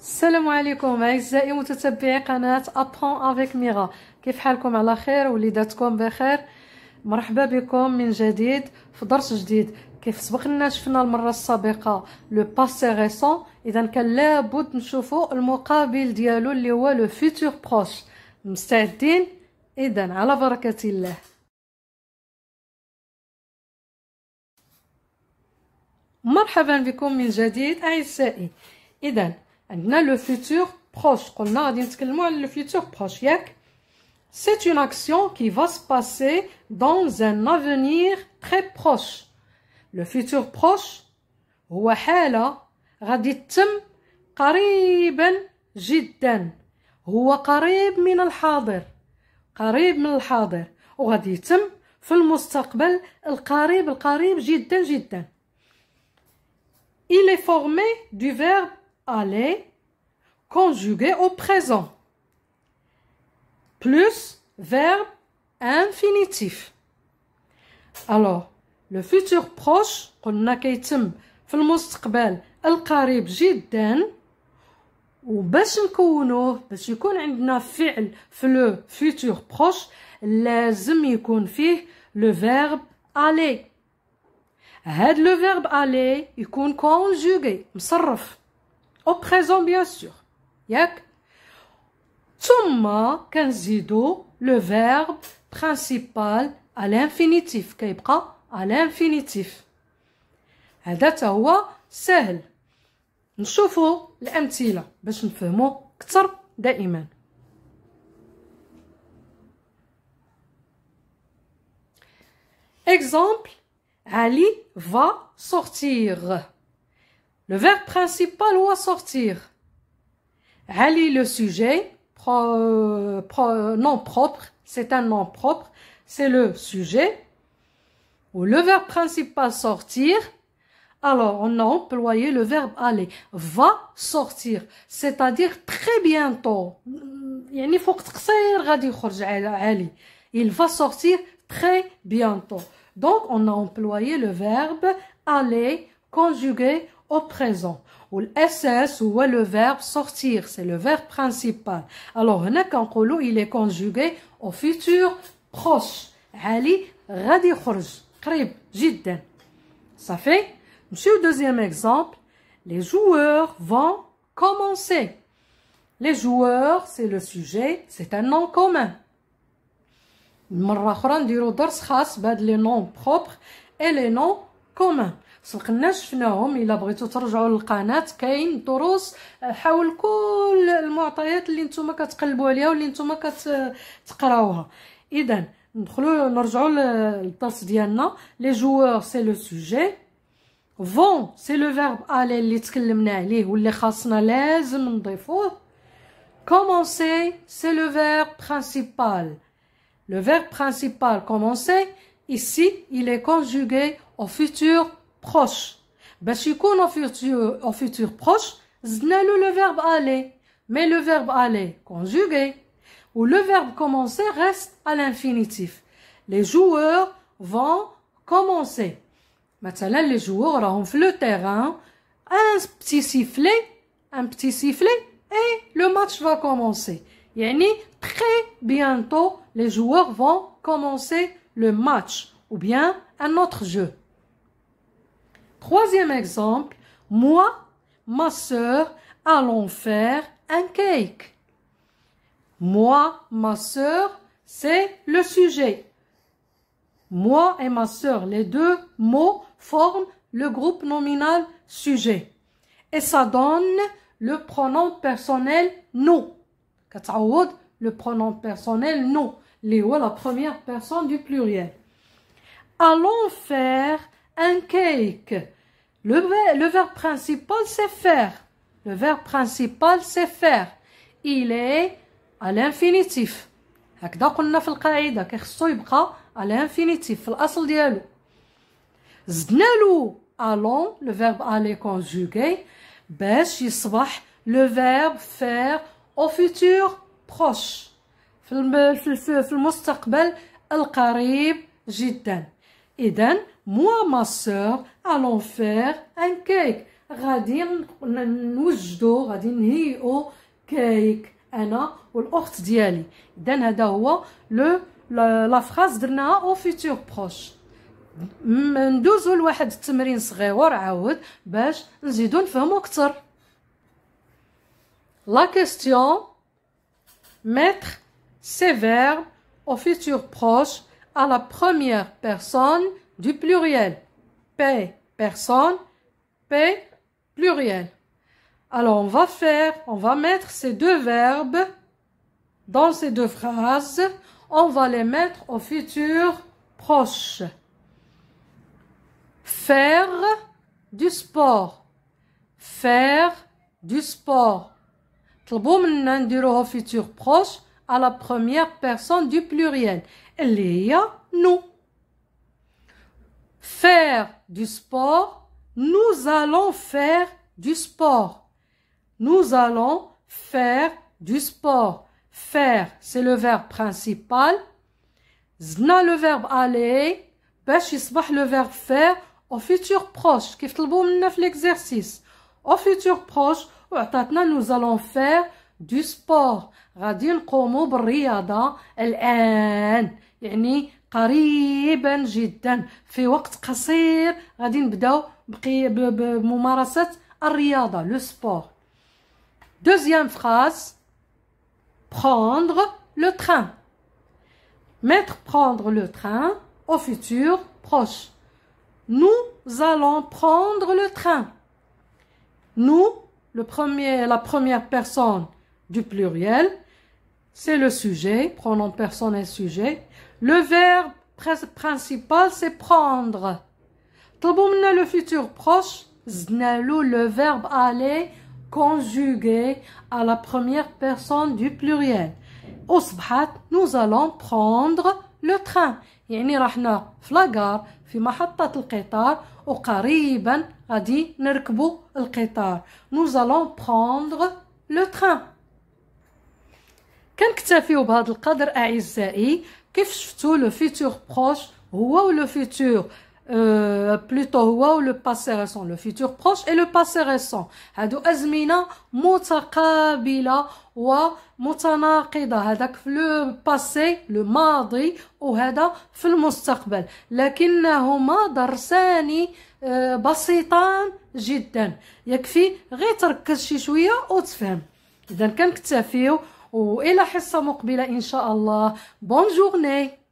السلام عليكم اعزائي متتبعي قناه ابون افيك ميغا كيف حالكم على خير وليداتكم بخير مرحبا بكم من جديد في درس جديد كيف سبق لنا شفنا المره السابقه لو باسي ريسون اذا كان لابد نشوفوا المقابل ديالو اللي هو لو فيتور بروش مستعدين اذا على بركه الله مرحبا بكم من جديد اعزائي اذا عندنا لو فيتور بروش قلنا غادي نتكلموا على لو فيتور بروش ياك C'est une action qui va se passer dans un avenir très proche. Le futur proche هو حاله غادي تتم قريبا جدا هو قريب من الحاضر قريب من الحاضر وغادي يتم في المستقبل القريب القريب جدا جدا Il est formé du verbe aller conjugué au présent plus verbe infinitif. Alors, le futur proche, قلنا le le المستقبل القريب جدا باش نكونوه باش يكون عندنا فعل في le futur proche les يكون فيه le verbe aller. هذا le verbe aller يكون conjugué au présent, bien sûr. Yak. Tsumma, kanzido, le verbe principal à l'infinitif. Kaibka, à l'infinitif. Adata wa, sahel. mais l'emtila. Bes nfemo, ktar, daiman. Exemple, Ali va sortir. Le verbe principal à sortir. Ali le sujet, pro, nom propre, c'est un nom propre, c'est le sujet. Ou le verbe principal sortir, alors on a employé le verbe aller, va sortir, c'est-à-dire très bientôt. Il va sortir très bientôt. Donc on a employé le verbe aller conjugué au présent. Ou ss ou le verbe sortir, c'est le verbe principal. Alors, il est conjugué au futur proche. Ali غادي يخرج قريب ça fait monsieur deuxième exemple les joueurs vont commencer les joueurs c'est le sujet c'est un nom commun مرة أخرى نديرو درس les noms propres et les noms communs سلقنا شفناهم الا بغيتو ترجعوا للقناه كاين دروس حول كل المعطيات اللي نتوما كتقلبوا عليها واللي نتوما كتقراوها اذا ندخلوا نرجعوا للدرس ديالنا لي جوور سي لو سوجي فون سي لو فيرب الي اللي تكلمنا عليه واللي خاصنا لازم نضيفوه كومونسي سي لو فيرب برينسيبال لو فيرب برينسيبال كومونسي ici, il est conjugué au futur proche باش يكونوا futur futur proche زنالو le verbe aller mais le verbe aller conjugué ou le verbe commencer reste à l'infinitif les joueurs vont commencer Maintenant, les joueurs ont le terrain un petit sifflet un petit sifflet et le match va commencer ni très bientôt les joueurs vont commencer le match ou bien un autre jeu Troisième exemple, moi, ma sœur, allons faire un cake. Moi, ma sœur, c'est le sujet. Moi et ma sœur, les deux mots forment le groupe nominal sujet. Et ça donne le pronom personnel nous. Le pronom personnel nous. léo la première personne du pluriel. Allons faire un cake. Le, le verbe principal, c'est faire. Le verbe principal, c'est faire. Il est à l'infinitif. هكذا قلنا في القاعده كيخصو يبقى على انفينيتيف في الاصل ديالو زدنا له الون لو فيرب الي كونجوكي باش يصبح لو فيرب فير او فيتور بروش في المستقبل القريب جدا اذا moi, ma sœur, allons faire un cake. غادي نوجدو غادي نهيئو كيك انا والاخت ديالي اذا هذا هو لو لا فراز درناها او فيتور بروش ندوزو لواحد التمرين صغيور عاود باش نزيدو نفهمو اكثر لا mettre ces verbes au futur proche à la première personne du pluriel. Paix, personne, Paix, pluriel. Alors, on va faire, on va mettre ces deux verbes dans ces deux phrases. On va les mettre au futur proche. Faire du sport. Faire du sport. طلبوا منا au futur proche à la première personne du pluriel est هي nous faire du sport, nous allons faire du sport. Nous allons faire du sport. Faire, c'est le verbe principal. Zna le verbe aller. باش يصبح le verbe faire au futur proche Kif neuf l'exercice au futur proche nous allons faire du sport غادي komo بالرياضه الان يعني Deuxième phrase. prendre le train mettre prendre le train au futur proche nous allons prendre le train nous le premier la première personne du pluriel c'est le sujet pronom personne est sujet le verbe principal, c'est prendre. Tlboumna le futur proche, znalou le verbe aller conjugué à la première personne du pluriel. Osbhat, nous allons prendre le train. يعني رحنا في لاغار في محطة القطار وقريبا غادي نركبوا القطار nous allons prendre le train كنكتفيو بهذا القدر اعزائي كيف شفتوا لو فيتور بروش هو ولو فيتور آه، بلوتو هو ولو باسي ريسون لو فيتور بروش اي لو باسي ريسون هادو ازمنه متقابله ومتناقضه هذاك في لو باسي لو ماضي وهذا في المستقبل لكنهما درسان آه، بسيطان جدا يكفي غير تركز شي شويه وتفهم اذا كنكتفيو والى حصه مقبله ان شاء الله بون جورني